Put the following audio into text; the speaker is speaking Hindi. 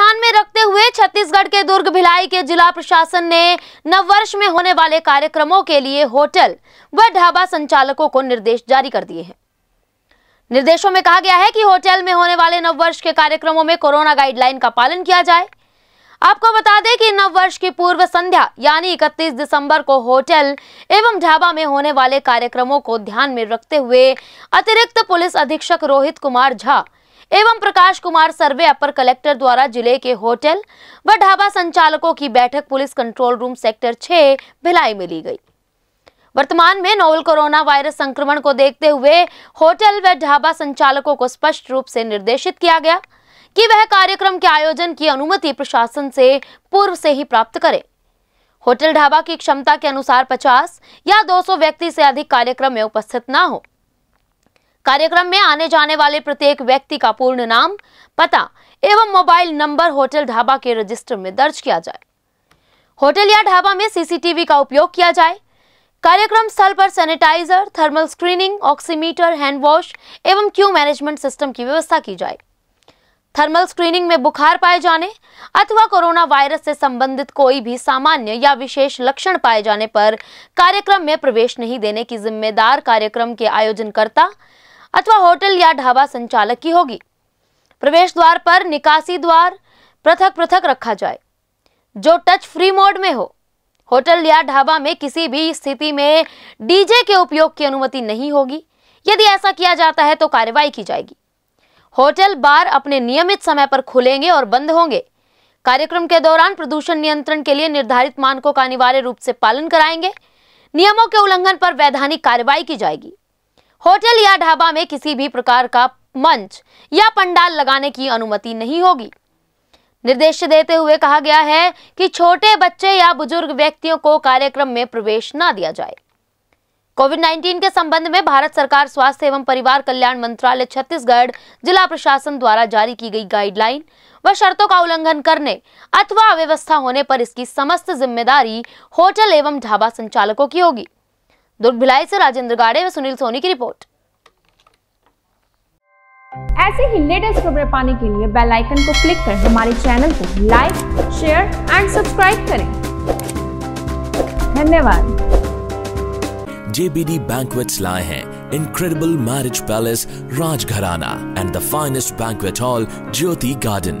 ध्यान में रखते हुए छत्तीसगढ़ के दुर्ग भिलाई के जिला प्रशासन ने नववर्ष में होने वाले कार्यक्रमों के लिए होटल व ढाबा संचालकों को निर्देश जारी कर दिए हैं निर्देशों में कहा गया है कि होटल में होने वाले नववर्ष के कार्यक्रमों में कोरोना गाइडलाइन का पालन किया जाए आपको बता दें कि नववर्ष की पूर्व संध्या यानी 31 दिसंबर को होटल एवं ढाबा में होने वाले कार्यक्रमों को ध्यान में रखते हुए अतिरिक्त पुलिस अधीक्षक रोहित कुमार झा एवं प्रकाश कुमार सर्वे अपर कलेक्टर द्वारा जिले के होटल व ढाबा संचालकों की बैठक पुलिस कंट्रोल रूम सेक्टर छह भिलाई में ली गई वर्तमान में नोवल कोरोना वायरस संक्रमण को देखते हुए होटल व ढाबा संचालकों को स्पष्ट रूप से निर्देशित किया गया कि वह कार्यक्रम के आयोजन की अनुमति प्रशासन से पूर्व से ही प्राप्त करें होटल ढाबा की क्षमता के अनुसार 50 या 200 व्यक्ति से अधिक कार्यक्रम में उपस्थित न हो कार्यक्रम में आने जाने वाले प्रत्येक व्यक्ति का पूर्ण नाम पता एवं मोबाइल नंबर होटल ढाबा के रजिस्टर में दर्ज किया जाए होटल या ढाबा में सीसीटीवी का उपयोग किया जाए कार्यक्रम स्थल पर sanitiser thermal screening oximeter hand wash एवं क्यू मैनेजमेंट सिस्टम की व्यवस्था की जाए थर्मल स्क्रीनिंग में बुखार पाए जाने अथवा कोरोना वायरस से संबंधित कोई भी सामान्य या विशेष लक्षण पाए जाने पर कार्यक्रम में प्रवेश नहीं देने की जिम्मेदार कार्यक्रम के आयोजनकर्ता अथवा होटल या ढाबा संचालक की होगी प्रवेश द्वार पर निकासी द्वार पृथक पृथक रखा जाए जो टच फ्री मोड में हो होटल या ढाबा में किसी भी स्थिति में डीजे के उपयोग की अनुमति नहीं होगी यदि ऐसा किया जाता है तो कार्रवाई की जाएगी होटल बार अपने नियमित समय पर खुलेंगे और बंद होंगे कार्यक्रम के दौरान प्रदूषण नियंत्रण के लिए निर्धारित मानकों का अनिवार्य रूप से पालन कराएंगे नियमों के उल्लंघन पर वैधानिक कार्रवाई की जाएगी होटल या ढाबा में किसी भी प्रकार का मंच या पंडाल लगाने की अनुमति नहीं होगी निर्देश देते हुए कहा गया है कि छोटे बच्चे या बुजुर्ग व्यक्तियों को कार्यक्रम में प्रवेश न दिया जाए कोविड 19 के संबंध में भारत सरकार स्वास्थ्य एवं परिवार कल्याण मंत्रालय छत्तीसगढ़ जिला प्रशासन द्वारा जारी की गई गाइडलाइन व शर्तों का उल्लंघन करने अथवा अव्यवस्था होने पर इसकी समस्त जिम्मेदारी होटल एवं ढाबा संचालकों की होगी दुर्ग भिलाई से राजेंद्र गाड़े व सुनील सोनी की रिपोर्ट ऐसे ही लेटेस्ट खबरें पाने के लिए बेल आइकन को क्लिक करें हमारे चैनल को लाइक शेयर एंड सब्सक्राइब करें धन्यवाद JBD Banquets lie हैं incredible marriage palace Rajgharana and the finest banquet hall Jyoti Garden.